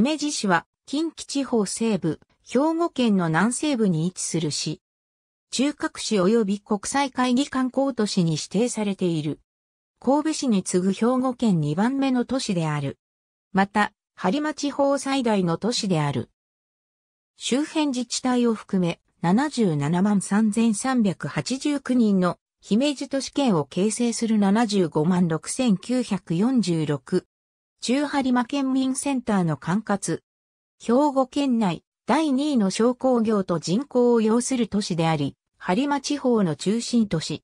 姫路市は近畿地方西部、兵庫県の南西部に位置する市。中核市及び国際会議観光都市に指定されている。神戸市に次ぐ兵庫県2番目の都市である。また、播磨地方最大の都市である。周辺自治体を含め77万3389人の姫路都市圏を形成する75万6946中播磨県民センターの管轄。兵庫県内第2位の商工業と人口を要する都市であり、播磨地方の中心都市。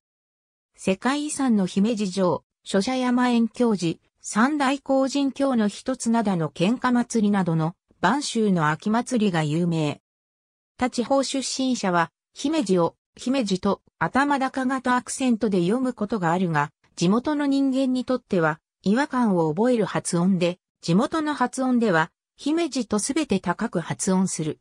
世界遺産の姫路城、諸社山園教寺、三大工人教の一つ灘の喧嘩祭りなどの晩秋の秋祭りが有名。他地方出身者は、姫路を、姫路と頭高型アクセントで読むことがあるが、地元の人間にとっては、違和感を覚える発音で、地元の発音では、姫路とすべて高く発音する。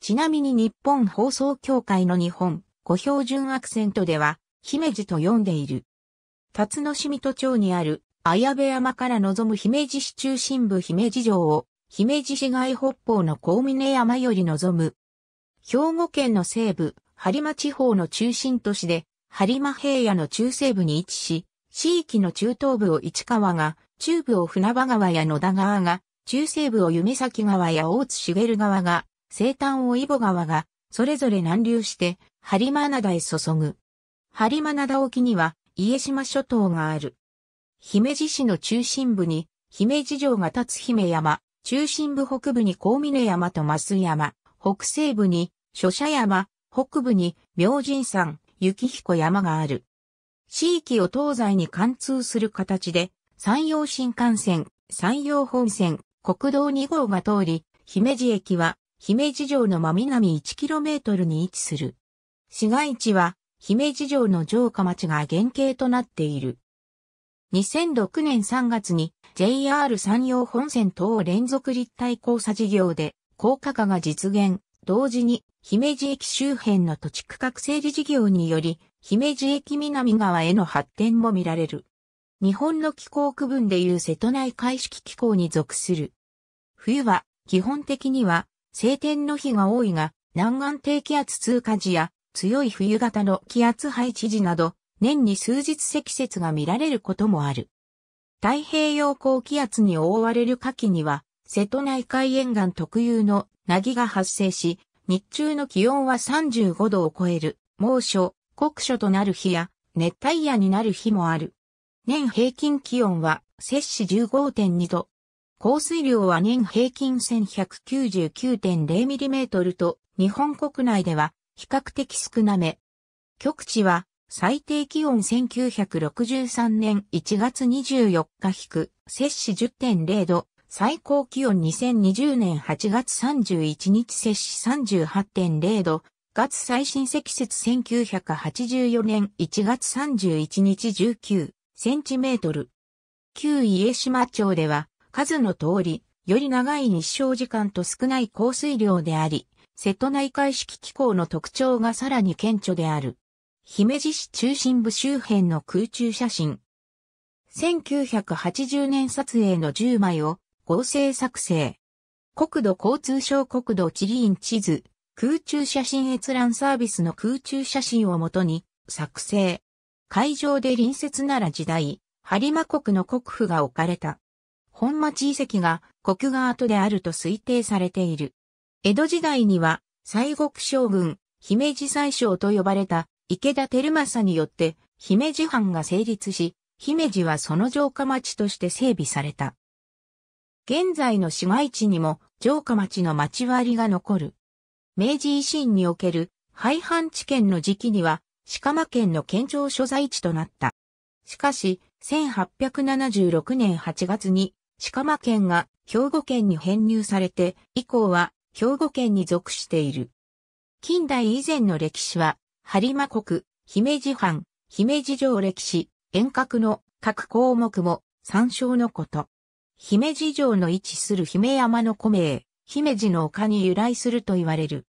ちなみに日本放送協会の日本、ご標準アクセントでは、姫路と呼んでいる。辰野市水戸町にある、綾部山から望む姫路市中心部姫路城を、姫路市街北方の高峰山より望む。兵庫県の西部、播磨地方の中心都市で、播磨平野の中西部に位置し、地域の中東部を市川が、中部を船場川や野田川が、中西部を夢崎川や大津茂川が、西端を揖保川が、それぞれ南流して、播磨灘へ注ぐ。播磨灘沖には、家島諸島がある。姫路市の中心部に、姫路城が立つ姫山、中心部北部に高峰山と増山、北西部に、諸社山、北部に、明神山、雪彦山がある。地域を東西に貫通する形で、山陽新幹線、山陽本線、国道2号が通り、姫路駅は、姫路城の真南 1km に位置する。市街地は、姫路城の城下町が原型となっている。2006年3月に JR 山陽本線等連続立体交差事業で高架化が実現、同時に姫路駅周辺の土地区画整理事業により姫路駅南側への発展も見られる。日本の気候区分でいう瀬戸内海式気候に属する。冬は基本的には晴天の日が多いが、南岸低気圧通過時や強い冬型の気圧配置時など、年に数日積雪が見られることもある。太平洋高気圧に覆われる夏季には、瀬戸内海沿岸特有の凪が発生し、日中の気温は35度を超える猛暑、酷暑となる日や熱帯夜になる日もある。年平均気温は摂氏15.2度。降水量は年平均 1199.0mm と日本国内では比較的少なめ。極地は最低気温1963年1月24日引く摂氏10.0度、最高気温2020年8月31日摂氏38.0度、月最新積雪1984年1月31日19センチメートル。旧家島町では、数の通り、より長い日照時間と少ない降水量であり、瀬戸内海式気候の特徴がさらに顕著である。姫路市中心部周辺の空中写真。1980年撮影の10枚を合成作成。国土交通省国土地理院地図空中写真閲覧サービスの空中写真をもとに作成。会場で隣接なら時代、播磨国の国府が置かれた。本町遺跡が国が跡であると推定されている。江戸時代には西国将軍、姫路宰相と呼ばれた池田輝政によって姫路藩が成立し、姫路はその城下町として整備された。現在の市街地にも城下町の町割りが残る。明治維新における廃藩置県の時期には、鹿間県の県庁所在地となった。しかし、1876年8月に、鹿間県が兵庫県に編入されて、以降は兵庫県に属している。近代以前の歴史は、播磨国、姫路藩、姫路城歴史、遠隔の各項目も参照のこと。姫路城の位置する姫山の古名、姫路の丘に由来すると言われる。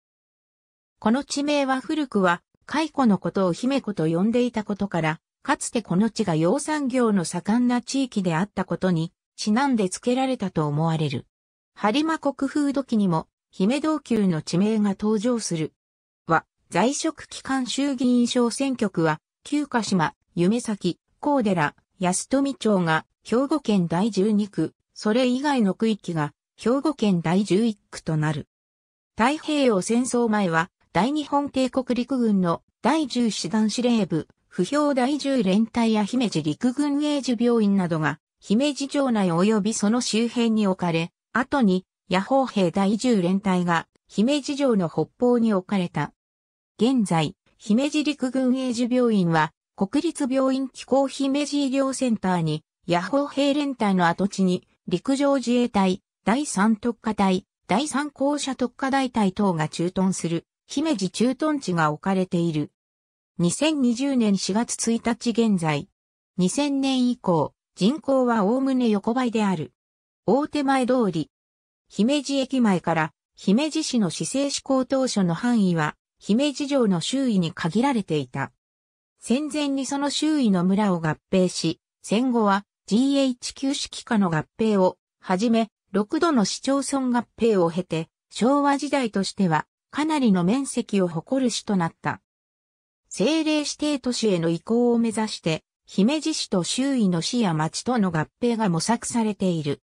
この地名は古くは、蚕のことを姫子と呼んでいたことから、かつてこの地が養蚕業の盛んな地域であったことに、ちなんで付けられたと思われる。播磨国風土記にも、姫道級の地名が登場する。は、在職期間衆議院小選挙区は、旧鹿島、夢崎、高寺、安富町が、兵庫県第12区、それ以外の区域が、兵庫県第11区となる。太平洋戦争前は、大日本帝国陸軍の第10師団司令部、不評第10連隊や姫路陸軍英寿病院などが、姫路城内及びその周辺に置かれ、後に、野砲兵第10連隊が、姫路城の北方に置かれた。現在、姫路陸軍英寿病院は、国立病院機構姫路医療センターに、野砲兵連隊の跡地に、陸上自衛隊、第3特化隊、第3校舎特化大隊等が駐屯する姫路駐屯地が置かれている。2020年4月1日現在、2000年以降、人口はおおむね横ばいである。大手前通り、姫路駅前から姫路市の市政施行当初の範囲は、姫路城の周囲に限られていた。戦前にその周囲の村を合併し、戦後は GHQ 式下の合併をはじめ、6度の市町村合併を経て、昭和時代としてはかなりの面積を誇る市となった。政令指定都市への移行を目指して、姫路市と周囲の市や町との合併が模索されている。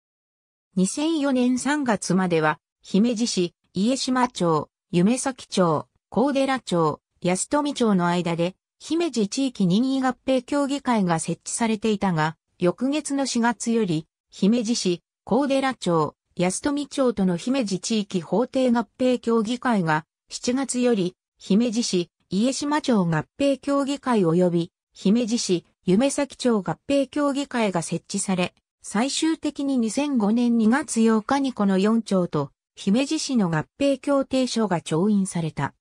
2004年3月までは、姫路市、家島町、夢崎町、高寺町、安富町の間で、姫路地域任意合併協議会が設置されていたが、翌月の4月より、姫路市、高寺町、安富町との姫路地域法定合併協議会が、7月より、姫路市、家島町合併協議会及び、姫路市、夢崎町合併協議会が設置され、最終的に2005年2月8日にこの4町と、姫路市の合併協定書が調印された。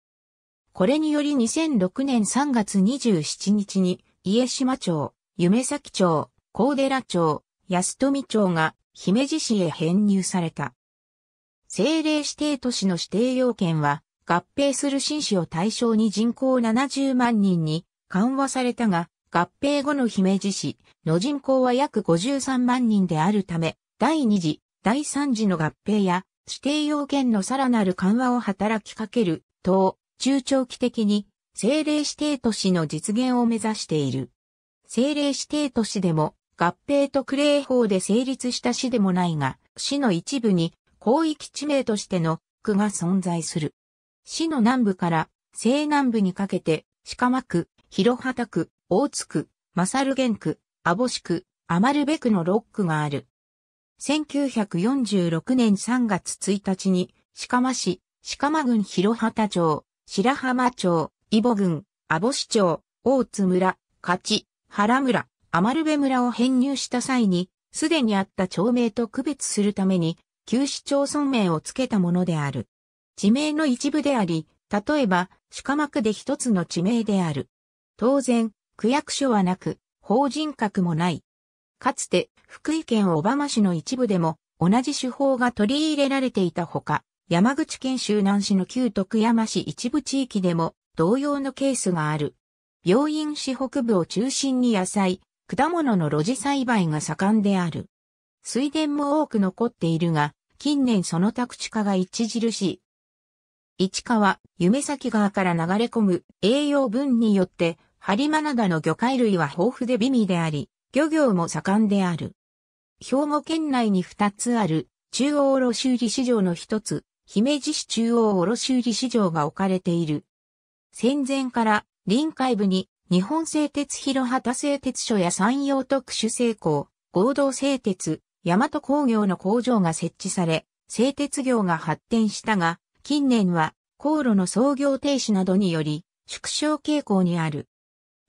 これにより2006年3月27日に、家島町、夢崎町、高寺町、安富町が姫路市へ編入された。政令指定都市の指定要件は、合併する新市を対象に人口70万人に緩和されたが、合併後の姫路市の人口は約53万人であるため、第2次、第3次の合併や指定要件のさらなる緩和を働きかける、等、中長期的に政令指定都市の実現を目指している。政令指定都市でも合併特例法で成立した市でもないが、市の一部に広域地名としての区が存在する。市の南部から西南部にかけて、鹿間区、広畑区、大津区、勝玄区、網干区、余るべくの6区がある。1946年3月1日に、鹿間市、鹿間郡広畑町、白浜町、伊保郡、網干町、大津村、勝、原村、アマルベ村を編入した際に、すでにあった町名と区別するために、旧市町村名を付けたものである。地名の一部であり、例えば、鹿幕で一つの地名である。当然、区役所はなく、法人格もない。かつて、福井県小浜市の一部でも、同じ手法が取り入れられていたほか、山口県周南市の旧徳山市一部地域でも、同様のケースがある。病院市北部を中心に野菜、果物の露地栽培が盛んである。水田も多く残っているが、近年その宅地化が著しい。市川、夢崎川から流れ込む栄養分によって、ハリマナダの魚介類は豊富で美味であり、漁業も盛んである。兵庫県内に2つある中央卸売市場の一つ、姫路市中央卸売市場が置かれている。戦前から臨海部に日本製鉄広畑製鉄所や山陽特殊製鋼、合同製鉄、大和工業の工場が設置され、製鉄業が発展したが、近年は航路の操業停止などにより縮小傾向にある。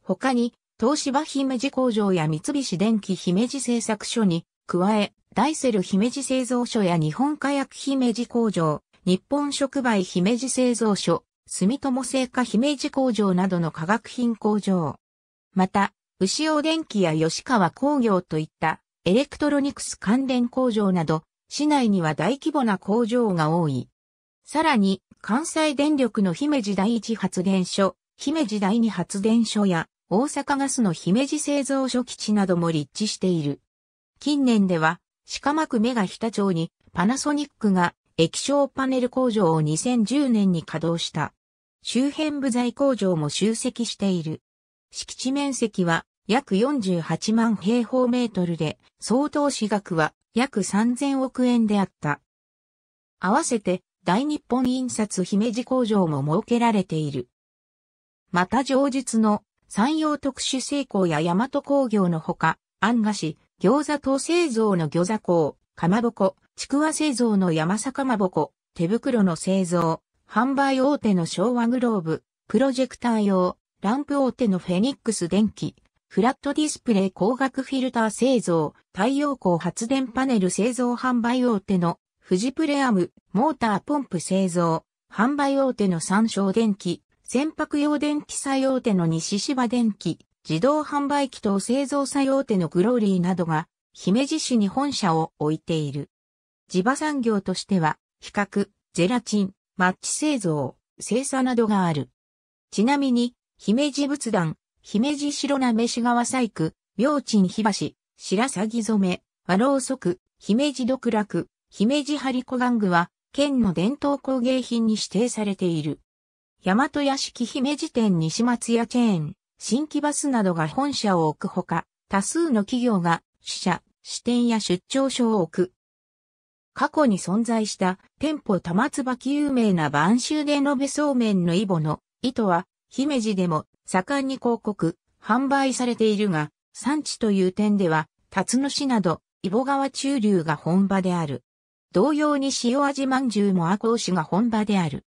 他に、東芝姫路工場や三菱電機姫路製作所に、加え、ダイセル姫路製造所や日本火薬姫路工場、日本触媒姫路製造所、住友製菓姫路工場などの化学品工場。また、牛尾電機や吉川工業といったエレクトロニクス関連工場など、市内には大規模な工場が多い。さらに、関西電力の姫路第一発電所、姫路第二発電所や、大阪ガスの姫路製造所基地なども立地している。近年では、鹿巻目が北町にパナソニックが液晶パネル工場を2010年に稼働した。周辺部材工場も集積している。敷地面積は約48万平方メートルで、総投資額は約3000億円であった。合わせて大日本印刷姫路工場も設けられている。また上述の山陽特殊製鋼や大和工業のほか、安賀市、餃子等製造の餃子工、かまぼこ、ちくわ製造の山坂まぼこ、手袋の製造、販売大手の昭和グローブ、プロジェクター用、ランプ大手のフェニックス電機、フラットディスプレイ光学フィルター製造、太陽光発電パネル製造販売大手のフジプレアム、モーターポンプ製造、販売大手の三省電機、船舶用電機作用手の西芝電機、自動販売機等製造作用手のグローリーなどが、姫路市に本社を置いている。地場産業としては、比較、ゼラチン、マッチ製造、精査などがある。ちなみに、姫路仏壇、姫路白なめし川細工、明鎮火橋、白鷺染め、和ろうそく、姫路独楽、姫路張子玩具は、県の伝統工芸品に指定されている。大和屋敷姫路店西松屋チェーン、新規バスなどが本社を置くほか、多数の企業が、支社、支店や出張所を置く。過去に存在した店舗玉椿有名な晩秋で延べそうめんのイボの糸は姫路でも盛んに広告、販売されているが、産地という点では、辰野市など、イボ川中流が本場である。同様に塩味饅頭も赤尾市が本場である。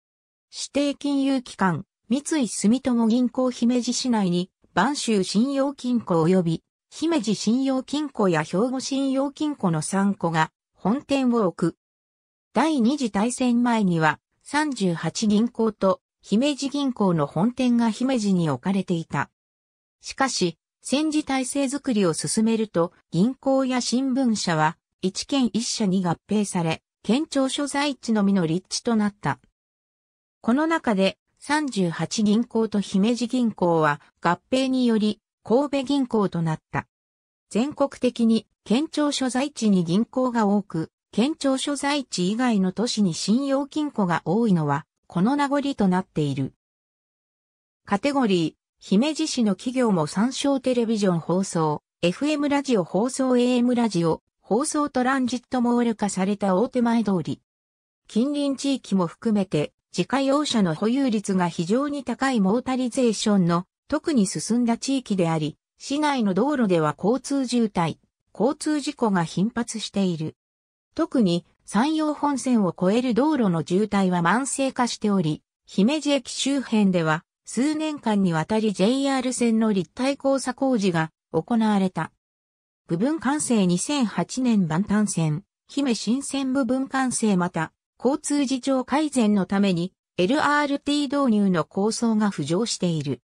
指定金融機関、三井住友銀行姫路市内に、晩州信用金庫及び、姫路信用金庫や兵庫信用金庫の3個が本店を置く。第二次大戦前には38銀行と姫路銀行の本店が姫路に置かれていた。しかし、戦時体制づくりを進めると、銀行や新聞社は、一県一社に合併され、県庁所在地のみの立地となった。この中で、38銀行と姫路銀行は合併により、神戸銀行となった。全国的に県庁所在地に銀行が多く、県庁所在地以外の都市に信用金庫が多いのは、この名残となっている。カテゴリー、姫路市の企業も参照テレビジョン放送、FM ラジオ放送 AM ラジオ、放送トランジットモール化された大手前通り。近隣地域も含めて、自家用車の保有率が非常に高いモータリゼーションの特に進んだ地域であり、市内の道路では交通渋滞、交通事故が頻発している。特に山陽本線を越える道路の渋滞は慢性化しており、姫路駅周辺では数年間にわたり JR 線の立体交差工事が行われた。部分完成2008年万端線、姫新線部分完成また、交通事情改善のために LRT 導入の構想が浮上している。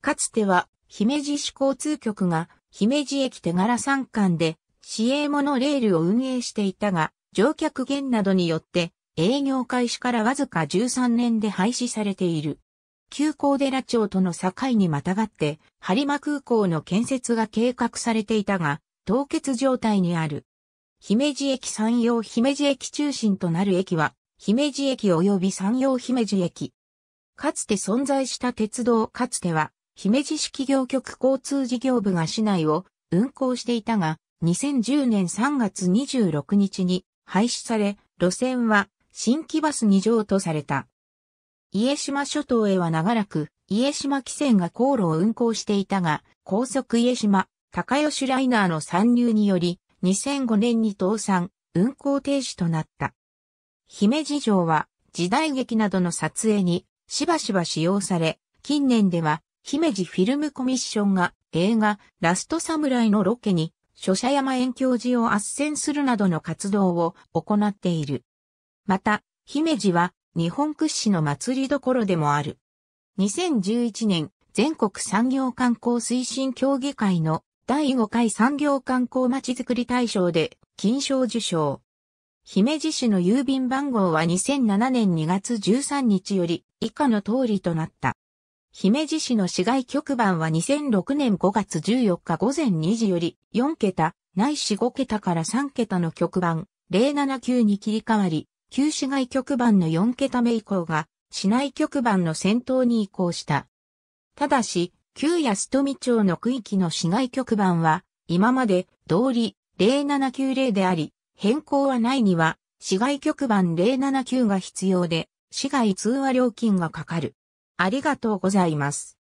かつては姫路市交通局が、姫路駅手柄山間で、市営モノレールを運営していたが、乗客減などによって、営業開始からわずか13年で廃止されている。急行寺町との境にまたがって、播磨空港の建設が計画されていたが、凍結状態にある。姫路駅山陽姫路駅中心となる駅は、姫路駅及び山陽姫路駅。かつて存在した鉄道かつては、姫路市企業局交通事業部が市内を運行していたが、2010年3月26日に廃止され、路線は新規バス2乗とされた。家島諸島へは長らく、家島汽船が航路を運行していたが、高速家島、高吉ライナーの参入により、2005年に倒産、運行停止となった。姫路城は、時代劇などの撮影に、しばしば使用され、近年では、姫路フィルムコミッションが映画ラストサムライのロケに、諸社山遠教寺を圧旋するなどの活動を行っている。また、姫路は日本屈指の祭りどころでもある。2011年、全国産業観光推進協議会の第5回産業観光まちづくり大賞で金賞受賞。姫路市の郵便番号は2007年2月13日より以下の通りとなった。姫路市の市街局番は2006年5月14日午前2時より4桁、ないし5桁から3桁の局番079に切り替わり、旧市街局番の4桁目以降が市内局番の先頭に移行した。ただし、旧安富町の区域の市街局番は今まで通り0790であり、変更はないには市街局番079が必要で、市街通話料金がかかる。ありがとうございます。